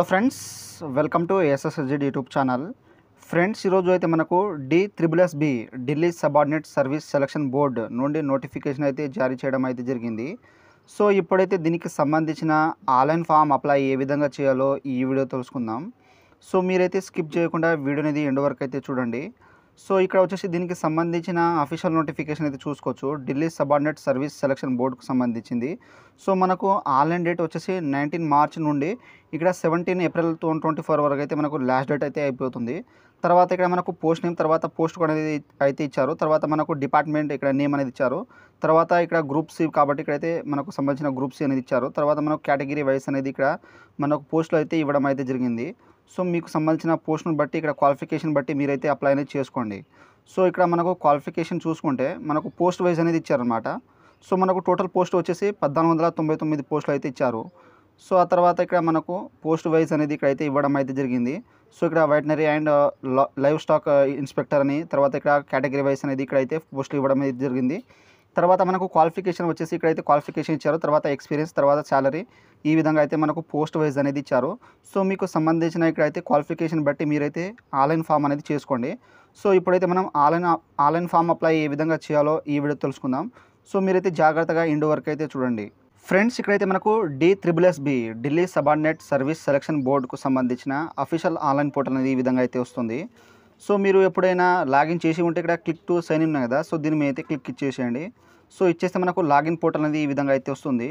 hello friends welcome to SSZ YouTube channel friends ఈరోజు అయితే మనకు D triple S B Delhi subordinate service selection board నుండి notification అయితే జారీ చేయడం అయితే జరిగింది సో ఇప్పుడైతే దీనికి సంబంధించిన ఆన్లైన్ ఫామ్ అప్లై ఏ విధంగా చేయాలో ఈ వీడియో తెలుసుకుందాం సో మీరైతే స్కిప్ చేయకుండా వీడియో అనేది ఎండ్ వరకు అయితే చూడండి సో ఇక్కడ వచ్చేసి దీనికి సంబంధించిన అఫీషియల్ నోటిఫికేషన్ అయితే చూసుకోవచ్చు ఢిల్లీ సబార్డినేట్ సర్వీస్ సెలక్షన్ బోర్డుకు సంబంధించింది సో మనకు ఆన్లైన్ డేట్ వచ్చేసి నైన్టీన్ మార్చ్ నుండి ఇక్కడ seventeen April two twenty four వరకు అయితే మనకు లాస్ట్ డేట్ అయితే అయిపోతుంది తర్వాత ఇక్కడ మనకు పోస్ట్ నేమ్ తర్వాత పోస్ట్ అనేది అయితే ఇచ్చారు తర్వాత మనకు డిపార్ట్మెంట్ ఇక్కడ నేమ్ అనేది ఇచ్చారు తర్వాత ఇక్కడ గ్రూప్ సి కాబట్టి ఇక్కడైతే మనకు సంబంధించిన గ్రూప్ సి అనేది ఇచ్చారు తర్వాత మనకు కేటగిరీ వైస్ అనేది ఇక్కడ మనకు పోస్టులు అయితే ఇవ్వడం అయితే జరిగింది సో మీకు సంబంధించిన పోస్ట్ను బట్టి ఇక్కడ క్వాలిఫికేషన్ బట్టి మీరైతే అప్లై అనేది చేసుకోండి సో ఇక్కడ మనకు క్వాలిఫికేషన్ చూసుకుంటే మనకు పోస్ట్ వైజ్ అనేది ఇచ్చారనమాట సో మనకు టోటల్ పోస్ట్ వచ్చేసి పద్నాలుగు వందల తొంభై తొమ్మిది పోస్టులు అయితే ఇచ్చారు సో ఆ తర్వాత ఇక్కడ మనకు పోస్ట్ వైజ్ అనేది ఇక్కడ అయితే ఇవ్వడం అయితే జరిగింది సో ఇక్కడ veterinary and livestock inspector అని తర్వాత ఇక్కడ కేటగిరీ వైజ్ అనేది ఇక్కడ అయితే పోస్టులు ఇవ్వడం అయితే జరిగింది తర్వాత మనకు క్వాలిఫికేషన్ వచ్చేసి ఇక్కడైతే క్వాలిఫికేషన్ ఇచ్చారు తర్వాత ఎక్స్పీరియన్స్ తర్వాత శాలరీ ఈ విధంగా అయితే మనకు పోస్ట్ వైజ్ అనేది ఇచ్చారు సో మీకు సంబంధించిన ఇక్కడైతే క్వాలిఫికేషన్ బట్టి మీరైతే ఆన్లైన్ ఫామ్ అనేది చేసుకోండి సో ఇప్పుడైతే మనం ఆన్లైన్ ఆన్లైన్ ఫామ్ అప్లై ఏ విధంగా చేయాలో ఈ వీడియో తెలుసుకుందాం సో మీరైతే జాగ్రత్తగా ఇండో వరకు అయితే చూడండి ఫ్రెండ్స్ ఇక్కడైతే మనకు D triple S B Delhi subordinate service selection బోర్డుకు సంబంధించిన అఫీషియల్ ఆన్లైన్ పోర్టల్ అనేది ఈ విధంగా అయితే వస్తుంది సో మీరు ఎప్పుడైనా లాగిన్ చేసి ఉంటే ఇక్కడ క్లిక్ టు సైన్ ఇన్ కదా సో దీని మీద అయితే క్లిక్ ఇచ్చేసేయండి సో ఇచ్చేస్తే మనకు లాగిన్ పోర్టల్ అనేది ఈ విధంగా అయితే వస్తుంది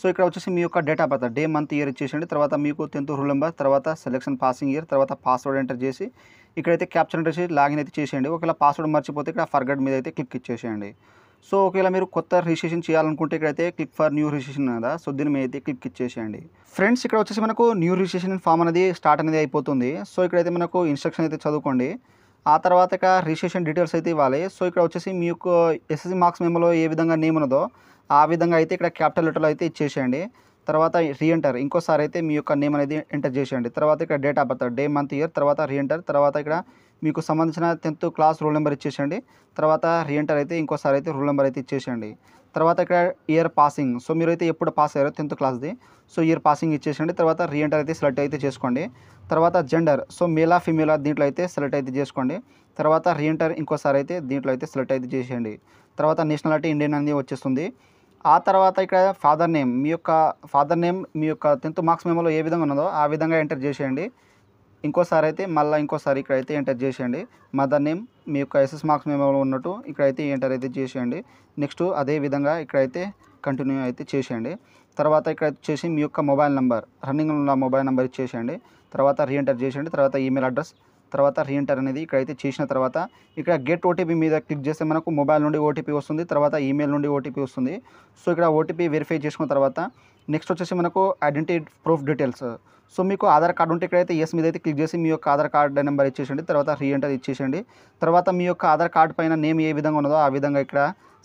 సో ఇక్కడ వచ్చేసి మీ యొక్క date of birth day month year ఇచ్చేసేయండి తర్వాత మీకు టెన్త్ రూల్ నెంబర్ తర్వాత సెలెక్షన్ పాసింగ్ ఇయర్ తర్వాత పాస్వర్డ్ ఎంటర్ చేసి ఇక్కడైతే క్యాప్చర్ ఎంటర్ చేసి లాగిన్ అయితే చేసేయండి ఒకవేళ పాస్వర్డ్ మర్చిపోతే ఇక్కడ ఫర్గడ్ మీద అయితే క్లిక్ ఇచ్చేసేయండి సో ఒకవేళ మీరు కొత్త రిజిస్ట్రేషన్ చేయాలనుకుంటే ఇక్కడైతే క్లిక్ ఫర్ న్యూ రిజిస్ట్రేషన్ కదా సో దీని మీద అయితే క్లిక్ ఇచ్చేసేయండి ఫ్రెండ్స్ ఇక్కడ వచ్చేసి మనకు న్యూ రిజిస్ట్రేషన్ ఫామ్ అనేది స్టార్ట్ అనేది అయిపోతుంది సో ఇక్కడైతే మనకు ఇన్స్ట్రక్షన్ అయితే చదువుకోండి ఆ తర్వాత ఇక రిజిస్ట్రేషన్ డీటెయిల్స్ అయితే ఇవ్వాలి సో ఇక్కడ వచ్చేసి మీకు ఎస్ఎస్సి మార్క్స్ మేమలో ఏ విధంగా నేమ్ ఉన్నదో ఆ విధంగా అయితే ఇక్కడ క్యాపిటల్ లెటర్లో అయితే ఇచ్చేసేయండి తర్వాత రీఎంటర్ ఇంకోసారి అయితే మీ యొక్క నేమ్ అనేది ఎంటర్ చేసేయండి తర్వాత ఇక్కడ date of birth day month year తర్వాత రీఎంటర్ తర్వాత ఇక్కడ మీకు సంబంధించిన టెన్త్ క్లాస్ రోల్ నెంబర్ ఇచ్చేసేయండి తర్వాత రీఎంటర్ అయితే ఇంకోసారి అయితే రోల్ నెంబర్ అయితే ఇచ్చేసేయండి తర్వాత ఇక్కడ ఇయర్ పాసింగ్ సో మీరు అయితే ఎప్పుడు పాస్ అయ్యారో టెన్త్ క్లాస్ది సో ఇయర్ పాసింగ్ ఇచ్చేసేయండి తర్వాత రీఎంటర్ అయితే సెలెక్ట్ అయితే చేసుకోండి తర్వాత జెండర్ సో మేలా ఫిమేలా దీంట్లో అయితే సెలెక్ట్ అయితే చేసుకోండి తర్వాత రీఎంటర్ ఇంకోసారి అయితే దీంట్లో అయితే సెలెక్ట్ అయితే చేసేయండి తర్వాత నేషనాలిటీ ఇండియన్ అనేది వచ్చేస్తుంది ఆ తర్వాత ఇక్కడ ఫాదర్ నేమ్ మీ యొక్క ఫాదర్ నేమ్ మీ యొక్క టెన్త్ మార్క్స్ మెమోలో ఏ విధంగా ఉన్నదో ఆ విధంగా ఎంటర్ చేసేయండి ఇంకోసారి అయితే మళ్ళీ ఇంకోసారి ఇక్కడ అయితే ఎంటర్ చేసేయండి మదర్ నేమ్ మీ యొక్క ఎస్ఎస్ మార్క్స్ మెమోలో ఉన్నట్టు ఇక్కడైతే ఎంటర్ అయితే చేసేయండి నెక్స్ట్ అదే విధంగా ఇక్కడైతే కంటిన్యూ అయితే చేసేయండి తర్వాత ఇక్కడ వచ్చేసి మీ యొక్క మొబైల్ నెంబర్ రన్నింగ్లో ఉన్న మొబైల్ నెంబర్ ఇచ్చేసేయండి తర్వాత రీఎంటర్ చేసేయండి తర్వాత ఈమెయిల్ అడ్రస్ తర్వాత రీఎంటర్ అనేది ఇక్కడైతే చేసిన తర్వాత ఇక్కడ గెట్ ఓటీపీ మీద క్లిక్ చేస్తే మనకు మొబైల్ నుండి ఓటీపీ వస్తుంది తర్వాత ఈమెయిల్ నుండి ఓటీపీ వస్తుంది సో ఇక్కడ ఓటీపీ వెరిఫై చేసుకున్న తర్వాత నెక్స్ట్ వచ్చేసి మనకు ఐడెంటిటీ ప్రూఫ్ డీటెయిల్స్ సో మీకు ఆధార్ కార్డు ఉంటే ఇక్కడైతే ఎస్ మీద అయితే క్లిక్ చేసి మీ యొక్క ఆధార్ కార్డ్ నెంబర్ ఇచ్చేసండి తర్వాత రీఎంటర్ ఇచ్చేసండి తర్వాత మీ యొక్క ఆధార్ కార్డు పైన నేమ్ ఏ విధంగా ఉన్నదో ఆ విధంగా ఇక్కడ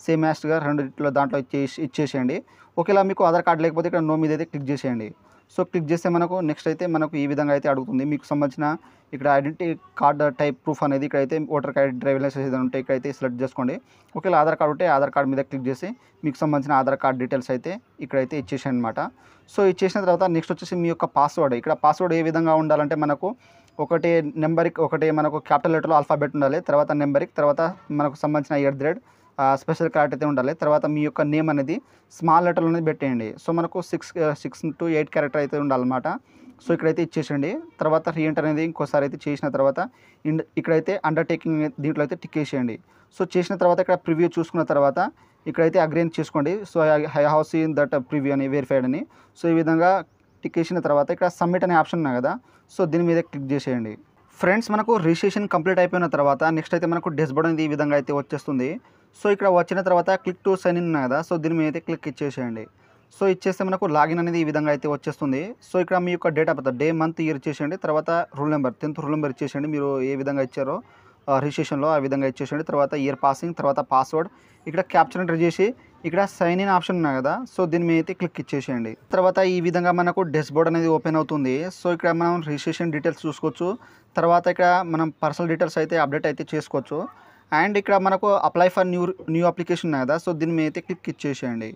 సేమ్ యాస్ట్గా రెండు దాంట్లో ఇచ్చేసి ఇచ్చేసేయండి ఒకవేళ మీకు ఆధార్ కార్డు లేకపోతే ఇక్కడ నో మీద అయితే క్లిక్ చేసేయండి సో క్లిక్ చేస్తే మనకు నెక్స్ట్ అయితే మనకు ఈ విధంగా అయితే అడుగుతుంది మీకు సంబంధించిన ఇక్కడ ఐడెంటిటీ కార్డ్ టైప్ ప్రూఫ్ అనేది ఇక్కడ అయితే ఓటర్ కార్డ్ డ్రైవింగ్ లైసెన్స్ ఏదైనా ఉంటే ఇక్కడ అయితే సెలెక్ట్ చేసుకోండి ఒకవేళ ఆధార్ కార్డు ఉంటే ఆధార్ కార్డు మీద క్లిక్ చేసి మీకు సంబంధించిన ఆధార్ కార్డ్ డీటెయిల్స్ అయితే ఇక్కడైతే ఇచ్చేసాను అనమాట సో ఇచ్చేసిన తర్వాత నెక్స్ట్ వచ్చేసి మీ యొక్క పాస్వర్డ్ ఇక్కడ పాస్వర్డ్ ఏ విధంగా ఉండాలంటే మనకు ఒకటి నెంబర్కి ఒకటి మనకు క్యాపిటల్ లెటర్లో ఆల్ఫాబెట్ ఉండాలి తర్వాత నెంబర్కి తర్వాత మనకు సంబంధించిన ఎయిర్ ద స్పెషల్ కార్డ్ అయితే ఉండాలి తర్వాత మీ యొక్క నేమ్ అనేది స్మాల్ లెటర్లో అనేది పెట్టేయండి సో మనకు six six to eight character అయితే ఉండాలన్నమాట సో ఇక్కడైతే ఇచ్చేసండి తర్వాత రీఎంటర్ అనేది ఇంకోసారి అయితే చేసిన తర్వాత ఇండ్ ఇక్కడైతే అండర్టేకింగ్ దీంట్లో అయితే టిక్ చేసేయండి సో చేసిన తర్వాత ఇక్కడ ప్రివ్యూ చూసుకున్న తర్వాత ఇక్కడైతే అగ్రీన్ చేసుకోండి so hi house in that preview అని వెరిఫైడ్ అని సో ఈ విధంగా టిక్ చేసిన తర్వాత ఇక్కడ సబ్మిట్ అనే ఆప్షన్ ఉన్నాయి కదా సో దీని మీద క్లిక్ చేసేయండి ఫ్రెండ్స్ మనకు రిజిస్ట్రేషన్ కంప్లీట్ అయిపోయిన తర్వాత నెక్స్ట్ అయితే మనకు డెస్బోర్డ్ అనేది ఈ విధంగా అయితే వచ్చేస్తుంది సో ఇక్కడ వచ్చిన తర్వాత క్లిక్ టు సైన్ ఇన్ కదా సో దీని మీద అయితే క్లిక్ ఇచ్చేసేయండి సో ఇచ్చేస్తే మనకు లాగిన్ అనేది ఈ విధంగా అయితే వచ్చేస్తుంది సో ఇక్కడ మీ యొక్క date of birth day month year ఇచ్చేసేయండి తర్వాత roll number tenth roll number ఇచ్చేసేయండి మీరు ఏ విధంగా ఇచ్చారో రిజిస్ట్రేషన్లో ఆ విధంగా ఇచ్చేసేయండి తర్వాత ఇయర్ పాసింగ్ తర్వాత పాస్వర్డ్ ఇక్కడ క్యాప్చర్ ఎంటర్ చేసి ఇక్కడ సైన్ ఇన్ ఆప్షన్ ఉన్నాయి కదా సో దీని మీద అయితే క్లిక్ ఇచ్చేసేయండి తర్వాత ఈ విధంగా మనకు బోర్డ్ అనేది ఓపెన్ అవుతుంది సో ఇక్కడ మనం రిజిస్ట్రేషన్ డీటెయిల్స్ చూసుకోవచ్చు తర్వాత ఇక్కడ మనం పర్సనల్ డీటెయిల్స్ అయితే అప్డేట్ అయితే చేసుకోవచ్చు అండ్ ఇక్కడ మనకు apply for new new application ఉన్నాయి కదా సో దీని మీద అయితే క్లిక్ ఇచ్చేసేయండి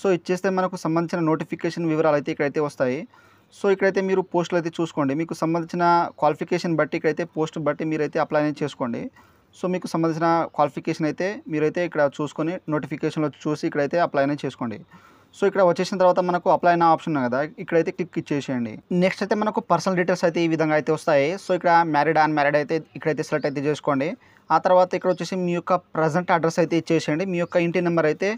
సో ఇచ్చేస్తే మనకు సంబంధించిన నోటిఫికేషన్ వివరాలు అయితే ఇక్కడైతే వస్తాయి సో ఇక్కడైతే మీరు పోస్టులు అయితే చూసుకోండి మీకు సంబంధించిన క్వాలిఫికేషన్ బట్టి ఇక్కడైతే పోస్ట్ బట్టి మీరైతే అప్లై అనేది చేసుకోండి సో మీకు సంబంధించిన క్వాలిఫికేషన్ అయితే మీరైతే ఇక్కడ చూసుకొని నోటిఫికేషన్లో చూసి ఇక్కడైతే అప్లై అనేది చేసుకోండి సో ఇక్కడ వచ్చేసిన తర్వాత మనకు అప్లై నా ఆప్షన్ కదా ఇక్కడైతే క్లిక్ ఇచ్చేసేయండి నెక్స్ట్ అయితే మనకు పర్సనల్ డీటెయిల్స్ అయితే ఈ విధంగా అయితే వస్తాయి సో ఇక్కడ మ్యారీడ్ అండ్ మ్యారీడ్ అయితే ఇక్కడైతే సెలెక్ట్ అయితే చేసుకోండి ఆ తర్వాత ఇక్కడ వచ్చేసి మీ యొక్క ప్రజెంట్ అడ్రస్ అయితే ఇచ్చేసేయండి మీ యొక్క ఇంటి నెంబర్ అయితే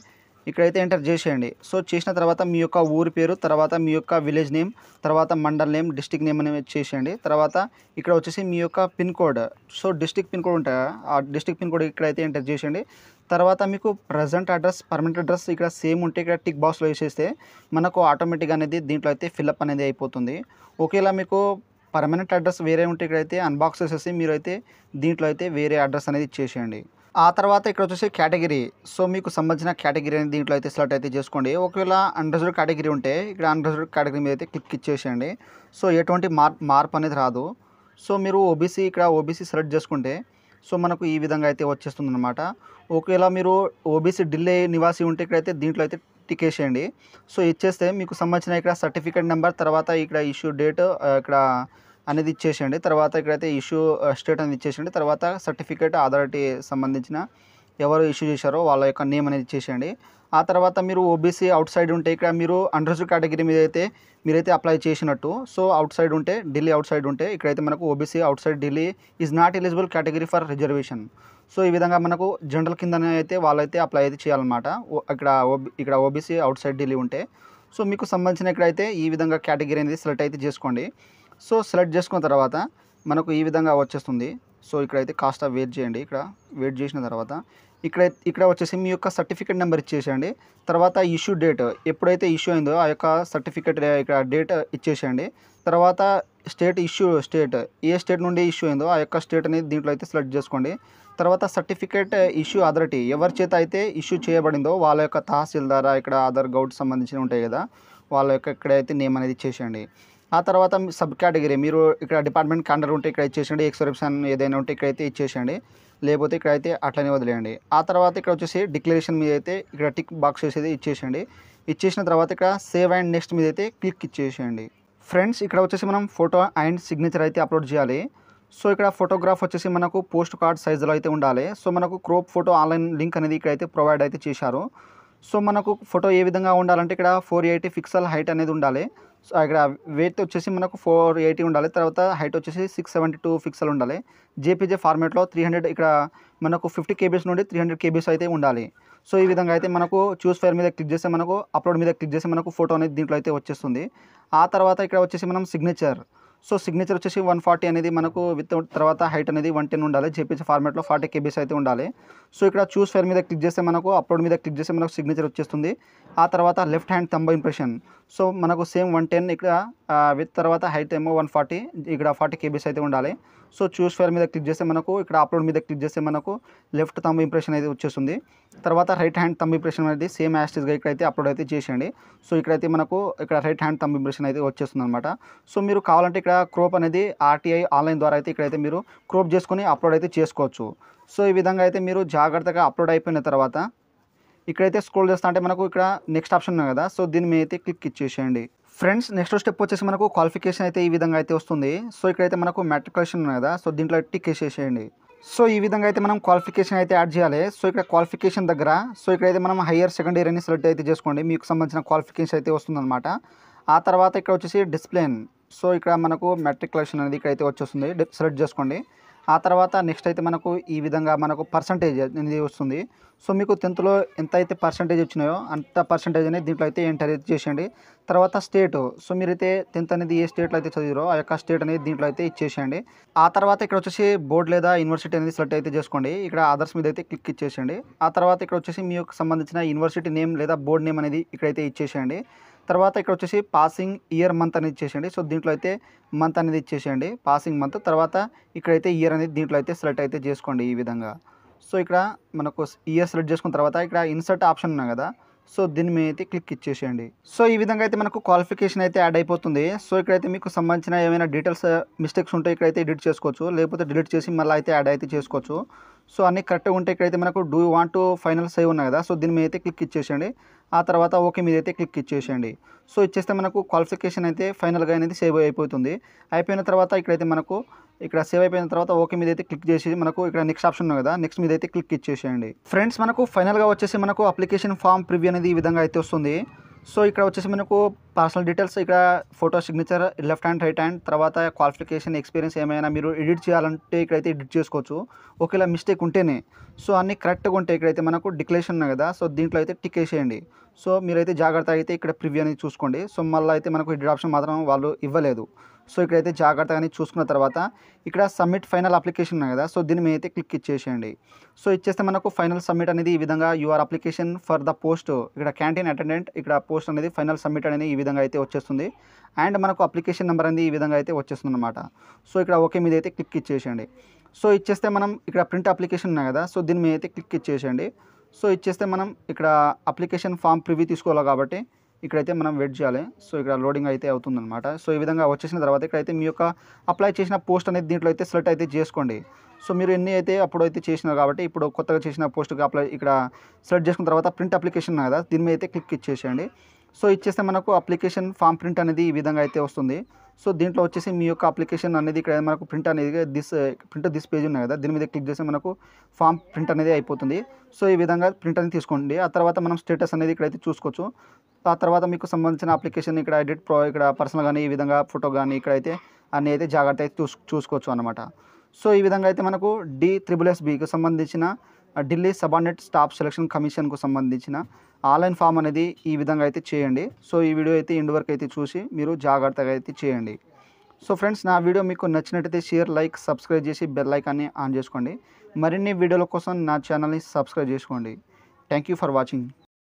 ఇక్కడైతే ఎంటర్ చేసేయండి సో చేసిన తర్వాత మీ యొక్క ఊరి పేరు తర్వాత మీ యొక్క విలేజ్ నేమ్ తర్వాత మండల్ నేమ్ డిస్టిక్ నేమ్ అనేది చేసేయండి తర్వాత ఇక్కడ వచ్చేసి మీ యొక్క pin code so district pin code ఉంటాయా ఆ డిస్టిక్ పిన్ కోడ్ ఇక్కడైతే ఎంటర్ చేసేయండి తర్వాత మీకు ప్రజెంట్ అడ్రస్ పర్మనెంట్ అడ్రస్ ఇక్కడ సేమ్ ఉంటే ఇక్కడ టిక్ బాక్స్లో వేసేస్తే మనకు ఆటోమేటిక్గా అనేది దీంట్లో అయితే ఫిల్అప్ అనేది అయిపోతుంది ఒకేలా మీకు పర్మనెంట్ అడ్రస్ వేరే ఉంటే ఇక్కడైతే అన్బాక్స్ మీరు అయితే దీంట్లో అయితే వేరే అడ్రస్ అనేది ఇచ్చేసేయండి ఆ తర్వాత ఇక్కడ వచ్చేసి కేటగిరీ సో మీకు సంబంధించిన కేటగిరీ అనేది దీంట్లో అయితే సెలెక్ట్ అయితే చేసుకోండి ఒకవేళ అన్రిజర్వ్ కేటగిరీ ఉంటే ఇక్కడ అన్రిజర్వ్ కేటగిరీ మీద అయితే క్లిక్ ఇచ్చేసేయండి సో ఎటువంటి మార్పు మార్పు అనేది రాదు సో మీరు ఓబీసీ ఇక్కడ ఓబీసీ సెలెక్ట్ చేసుకుంటే సో మనకు ఈ విధంగా అయితే వచ్చేస్తుంది అనమాట ఒకవేళ మీరు ఓబీసీ ఢిల్లీ నివాసి ఉంటే ఇక్కడైతే దీంట్లో అయితే టిక్ వేసేయండి సో ఇచ్చేస్తే మీకు సంబంధించిన ఇక్కడ సర్టిఫికేట్ నెంబర్ తర్వాత ఇక్కడ ఇష్యూ డేట్ ఇక్కడ అనేది ఇచ్చేసేయండి తర్వాత ఇక్కడైతే ఇష్యూ స్టేట్ అనేది ఇచ్చేసేయండి తర్వాత సర్టిఫికేట్ అథారిటీ సంబంధించిన ఎవరు ఇష్యూ చేశారో వాళ్ళ యొక్క నేమ్ అనేది ఇచ్చేసేయండి ఆ తర్వాత మీరు ఓబీసీ అవుట్ సైడ్ ఉంటే ఇక్కడ మీరు అండర్స్టూడ్ కేటగిరీ మీద అయితే మీరైతే అప్లై చేసినట్టు సో అవుట్ సైడ్ ఉంటే ఢిల్లీ అవుట్ సైడ్ ఉంటే ఇక్కడైతే మనకు OBC outside Delhi is not eligible category for reservation so ఈ విధంగా మనకు జనరల్ కింద అయితే వాళ్ళైతే అప్లై అయితే చేయాలన్నమాట ఇక్కడ ఇక్కడ ఓబీసీ అవుట్ సైడ్ ఢిల్లీ ఉంటే సో మీకు సంబంధించిన ఇక్కడైతే ఈ విధంగా కేటగిరీ అనేది సెలెక్ట్ అయితే చేసుకోండి సో సెలెక్ట్ చేసుకున్న తర్వాత మనకు ఈ విధంగా వచ్చేస్తుంది సో ఇక్కడైతే కాస్త వెయిట్ చేయండి ఇక్కడ వెయిట్ చేసిన తర్వాత ఇక్కడ ఇక్కడ వచ్చేసి మీ యొక్క సర్టిఫికేట్ నెంబర్ ఇచ్చేసేయండి తర్వాత ఇష్యూ డేట్ ఎప్పుడైతే ఇష్యూ అయిందో ఆ యొక్క సర్టిఫికేట్ ఇక్కడ డేట్ ఇచ్చేసేయండి తర్వాత స్టేట్ ఇష్యూ స్టేట్ ఏ స్టేట్ నుండి ఇష్యూ అయిందో ఆ యొక్క స్టేట్ అనేది దీంట్లో అయితే సెలెక్ట్ చేసుకోండి తర్వాత సర్టిఫికేట్ ఇష్యూ అథారిటీ ఎవరి చేత అయితే ఇష్యూ చేయబడిందో వాళ్ళ యొక్క తహసీల్దారా ఇక్కడ ఆధార్ గౌడ్ సంబంధించిన ఉంటాయి కదా వాళ్ళ యొక్క ఇక్కడైతే నేమ్ అనేది ఇచ్చేసేయండి ఆ తర్వాత సబ్ కేటగిరీ మీరు ఇక్కడ డిపార్ట్మెంట్ కండర్ ఉంటే ఇక్కడ ఇచ్చేసండి ఎక్స్క్రిప్షన్ ఏదైనా ఉంటే ఇక్కడైతే ఇచ్చేసేయండి లేకపోతే ఇక్కడైతే అట్లనే వదిలేయండి ఆ తర్వాత ఇక్కడ వచ్చేసి డిక్లరేషన్ మీద అయితే ఇక్కడ టిక్ బాక్స్ వేసేది ఇచ్చేసేయండి ఇచ్చేసిన తర్వాత ఇక్కడ సేవ్ అండ్ నెక్స్ట్ మీద అయితే క్లిక్ ఇచ్చేసేయండి ఫ్రెండ్స్ ఇక్కడ వచ్చేసి మనం ఫోటో అండ్ సిగ్నేచర్ అయితే అప్లోడ్ చేయాలి సో ఇక్కడ ఫోటోగ్రాఫ్ వచ్చేసి మనకు పోస్ట్ కార్డ్ సైజులో అయితే ఉండాలి సో మనకు క్రోప్ ఫోటో ఆన్లైన్ లింక్ అనేది ఇక్కడ అయితే ప్రొవైడ్ అయితే చేశారు సో మనకు ఫోటో ఏ విధంగా ఉండాలంటే ఇక్కడ ఫోర్ ఎయిటీ పిక్సెల్ హైట్ అనేది ఉండాలి సో ఇక్కడ వెయిట్ వచ్చేసి మనకు ఫోర్ ఎయిటీ ఉండాలి తర్వాత హైట్ వచ్చేసి సిక్స్ సెవెంటీ టూ పిక్సెల్ ఉండాలి జేపీజే ఫార్మేట్లో త్రీ హండ్రెడ్ ఇక్కడ మనకు ఫిఫ్టీ కేబీస్ నుండి త్రీ హండ్రెడ్ కేబీస్ అయితే ఉండాలి సో ఈ విధంగా అయితే మనకు చూస్ ఫైర్ మీద క్లిక్ చేస్తే మనకు అప్లోడ్ మీద క్లిక్ చేస్తే మనకు ఫోటో అనేది దీంట్లో అయితే వచ్చేస్తుంది ఆ తర్వాత ఇక్కడ వచ్చేసి మనం సిగ్నేచర్ సో సిగ్నేచర్ వచ్చేసి వన్ ఫార్టీ అనేది మనకు విత్ తర్వాత హైట్ అనేది వన్ టెన్ ఉండాలి జేపీసీ ఫార్మాట్లో ఫార్టీ కేబీస్ అయితే ఉండాలి సో ఇక్కడ చూస్ ఫైర్ మీద క్లిక్ చేస్తే మనకు అప్లోడ్ మీద క్లిక్ చేస్తే మనకు సిగ్నేచర్ వచ్చేస్తుంది ఆ తర్వాత left hand thumb impression so మనకు సేమ్ వన్ టెన్ ఇక్కడ విత్ తర్వాత హైట్ ఏమో వన్ ఫార్టీ ఇక్కడ ఫార్టీ కేబీస్ అయితే ఉండాలి సో చూస్ ఫైర్ మీద క్లిక్ చేస్తే మనకు ఇక్కడ అప్లోడ్ మీద క్లిక్ చేస్తే మనకు లెఫ్ట్ తంబ ఇంప్రెషన్ అయితే వచ్చేస్తుంది తర్వాత రైట్ హ్యాండ్ తమ్ ఇంప్రెషన్ అనేది సేమ్ యాస్టిస్గా ఇక్కడైతే అప్లోడ్ అయితే చేసేయండి సో ఇక్కడైతే మనకు ఇక్కడ రైట్ హ్యాండ్ తమ్ ఇంప్రెషన్ అయితే వచ్చేస్తుంది అనమాట సో మీరు కావాలంటే ఇక్కడ క్రోప్ అనేది ఆర్టీఐ ఆన్లైన్ ద్వారా అయితే ఇక్కడైతే మీరు క్రోప్ చేసుకొని అప్లోడ్ అయితే చేసుకోవచ్చు సో ఈ విధంగా అయితే మీరు జాగ్రత్తగా అప్లోడ్ అయిపోయిన తర్వాత ఇక్కడైతే స్క్రోల్ చేస్తా అంటే మనకు ఇక్కడ నెక్స్ట్ ఆప్షన్ ఉంది కదా సో దీన్ని మీద అయితే క్లిక్ ఇచ్చేసేయండి ఫ్రెండ్స్ నెక్స్ట్ స్టెప్ వచ్చేసి మనకు క్వాలిఫికేషన్ అయితే ఈ విధంగా అయితే వస్తుంది సో ఇక్కడైతే మనకు మెట్రికులేషన్ ఉంది కదా సో దీంట్లో టిక్ వేసేసేయండి సో ఈ విధంగా అయితే మనం క్వాలిఫికేషన్ అయితే యాడ్ చేయాలి సో ఇక్కడ క్వాలిఫికేషన్ దగ్గర సో ఇక్కడైతే మనం హయ్యర్ సెకండ్ ఇయర్ అని సెలెక్ట్ అయితే చేసుకోండి మీకు సంబంధించిన క్వాలిఫికేషన్ అయితే వస్తుందన్నమాట ఆ తర్వాత ఇక్కడ వచ్చేసి డిస్ప్లేన్ సో ఇక్కడ మనకు మెట్రిక్ కలెక్షన్ అనేది ఇక్కడ అయితే వచ్చేస్తుంది సెలెక్ట్ చేసుకోండి ఆ తర్వాత నెక్స్ట్ అయితే మనకు ఈ విధంగా మనకు పర్సంటేజ్ అనేది వస్తుంది సో మీకు టెన్త్లో ఎంత అయితే పర్సంటేజ్ వచ్చినాయో అంత పర్సంటేజ్ అనేది దీంట్లో అయితే ఎంటర్ అయితే చేసేయండి తర్వాత స్టేట్ సో మీరైతే టెన్త్ అనేది ఏ స్టేట్లో అయితే చదివారో ఆ యొక్క స్టేట్ అనేది దీంట్లో అయితే ఇచ్చేసేయండి ఆ తర్వాత ఇక్కడ వచ్చేసి బోర్డు లేదా యూనివర్సిటీ అనేది సెలెక్ట్ అయితే చేసుకోండి ఇక్కడ అదర్స్ మీద అయితే క్లిక్ ఇచ్చేసేయండి ఆ తర్వాత ఇక్కడ వచ్చేసి మీకు సంబంధించిన యూనివర్సిటీ నేమ్ లేదా బోర్డు నేమ్ అనేది ఇక్కడైతే ఇచ్చేసేయండి తర్వాత ఇక్కడ వచ్చేసి పాసింగ్ ఇయర్ మంత్ అనేది ఇచ్చేసేయండి సో దీంట్లో అయితే మంత్ అనేది ఇచ్చేసేయండి పాసింగ్ మంత్ తర్వాత ఇక్కడైతే ఇయర్ అనేది దీంట్లో అయితే సెలెక్ట్ అయితే చేసుకోండి ఈ విధంగా సో ఇక్కడ మనకు ఇయర్ సెలెక్ట్ చేసుకున్న తర్వాత ఇక్కడ ఇన్సర్ట్ ఆప్షన్ ఉన్నాయి కదా సో దీని మీద అయితే క్లిక్ ఇచ్చేసేయండి సో ఈ విధంగా అయితే మనకు క్వాలిఫికేషన్ అయితే యాడ్ అయిపోతుంది సో ఇక్కడైతే మీకు సంబంధించిన ఏమైనా డీటెయిల్స్ మిస్టేక్స్ ఉంటే ఇక్కడైతే ఎడిట్ చేసుకోవచ్చు లేకపోతే డిలీట్ చేసి మళ్ళీ అయితే యాడ్ అయితే చేసుకోవచ్చు సో అన్నీ కరెక్ట్గా ఉంటే ఇక్కడైతే మనకు do want to final save ఉన్నాయి కదా సో దీని మీద అయితే క్లిక్ ఇచ్చేసేయండి ఆ తర్వాత ఓకే మీద అయితే క్లిక్ ఇచ్చేసేయండి సో ఇచ్చేస్తే మనకు క్వాలిఫికేషన్ అయితే ఫైనల్గా అనేది సేవ్ అయిపోతుంది అయిపోయిన తర్వాత ఇక్కడైతే మనకు ఇక్కడ సేవ్ అయిపోయిన తర్వాత ఓకే మీద అయితే క్లిక్ చేసి మనకు ఇక్కడ నెక్స్ట్ ఆప్షన్ ఉన్నాయి కదా నెక్స్ట్ మీద అయితే క్లిక్ ఇచ్చేసేయండి ఫ్రెండ్స్ మనకు ఫైనల్గా వచ్చేసి మనకు అప్లికేషన్ ఫామ్ ప్రివ్యూ అనేది ఈ విధంగా అయితే వస్తుంది సో ఇక్కడ వచ్చేసి మనకు పర్సనల్ డీటెయిల్స్ ఇక్కడ photo signature left hand right hand తర్వాత క్వాలిఫికేషన్ ఎక్స్పీరియన్స్ ఏమైనా మీరు ఎడిట్ చేయాలంటే ఇక్కడైతే ఎడిట్ చేసుకోవచ్చు ఒకవేళ మిస్టేక్ ఉంటేనే సో అన్నీ కరెక్ట్గా ఉంటే ఇక్కడైతే మనకు డిక్లరేషన్ ఉన్నాయి కదా సో దీంట్లో అయితే టిక్ వేసేయండి సో మీరైతే జాగ్రత్త అయితే ఇక్కడ ప్రివ్యూ అనేది చూసుకోండి సో మళ్ళీ అయితే మనకు ఎడిట్ ఆప్షన్ మాత్రం వాళ్ళు ఇవ్వలేదు సో ఇక్కడైతే జాగ్రత్తగానే చూసుకున్న తర్వాత ఇక్కడ సబ్మిట్ ఫైనల్ అప్లికేషన్ ఉన్నాయి కదా సో దీని మీద అయితే క్లిక్ ఇచ్చేసేయండి సో ఇచ్చేస్తే మనకు ఫైనల్ సబ్మిట్ అనేది ఈ విధంగా your application for the post ఇక్కడ క్యాంటీన్ అటెండెంట్ ఇక్కడ పోస్ట్ అనేది ఫైనల్ సబ్మిట్ అనేది ఈ విధంగా అయితే వచ్చేస్తుంది అండ్ మనకు అప్లికేషన్ నెంబర్ అనేది ఈ విధంగా అయితే వచ్చేస్తుంది అనమాట సో ఇక్కడ ఓకే మీద అయితే క్లిక్ ఇచ్చేసేయండి సో ఇచ్చేస్తే మనం ఇక్కడ ప్రింట్ అప్లికేషన్ ఉన్నాయి కదా సో దీని మీద అయితే క్లిక్ ఇచ్చేసేయండి సో ఇచ్చేస్తే మనం ఇక్కడ అప్లికేషన్ ఫామ్ ప్రివ్యూ తీసుకోవాలి కాబట్టి ఇక్కడైతే మనం వెయిట్ చేయాలి సో ఇక్కడ లోడింగ్ అయితే అవుతుందన్నమాట సో ఈ విధంగా వచ్చేసిన తర్వాత ఇక్కడైతే మీ యొక్క అప్లై చేసిన పోస్ట్ అనేది దీంట్లో అయితే సెలెక్ట్ అయితే చేసుకోండి సో మీరు ఎన్ని అయితే అప్పుడు అయితే చేసినారు కాబట్టి ఇప్పుడు కొత్తగా చేసిన పోస్ట్కి అప్లై ఇక్కడ సెలెక్ట్ చేసుకున్న తర్వాత ప్రింట్ అప్లికేషన్ కదా దీని మీద అయితే క్లిక్ ఇచ్చేసేయండి సో ఇచ్చేస్తే మనకు అప్లికేషన్ ఫామ్ ప్రింట్ అనేది ఈ విధంగా అయితే వస్తుంది సో దీంట్లో వచ్చేసి మీ యొక్క అప్లికేషన్ అనేది ఇక్కడ మనకు ప్రింట్ అనేది దిస్ ప్రింట్ దిస్ పేజ్ ఉన్నాయి కదా దీని మీద క్లిక్ చేస్తే మనకు ఫామ్ ప్రింట్ అనేది అయిపోతుంది సో ఈ విధంగా ప్రింట్ అనేది తీసుకోండి ఆ తర్వాత మనం స్టేటస్ అనేది ఇక్కడైతే చూసుకోవచ్చు ఆ తర్వాత మీకు సంబంధించిన అప్లికేషన్ ఇక్కడ ఎడిట్ ప్రో ఇక్కడ పర్సనల్ కానీ ఈ విధంగా ఫోటో కానీ ఇక్కడైతే అన్నీ అయితే జాగ్రత్త అయితే చూసుకోవచ్చు అనమాట సో ఈ విధంగా అయితే మనకు డి త్రిబుల్ ఎస్బికి సంబంధించిన ఢిల్లీ సబార్డినేట్ స్టాఫ్ సెలక్షన్ కమిషన్కు సంబంధించిన ఆన్లైన్ ఫామ్ అనేది ఈ విధంగా అయితే చేయండి సో ఈ వీడియో అయితే ఇండ్ వరకు అయితే చూసి మీరు జాగ్రత్తగా అయితే చేయండి సో ఫ్రెండ్స్ నా వీడియో మీకు నచ్చినట్టయితే షేర్ లైక్ సబ్స్క్రైబ్ చేసి బెల్ లైకాన్ని ఆన్ చేసుకోండి మరిన్ని వీడియోల కోసం నా ఛానల్ని సబ్స్క్రైబ్ చేసుకోండి థ్యాంక్ ఫర్ వాచింగ్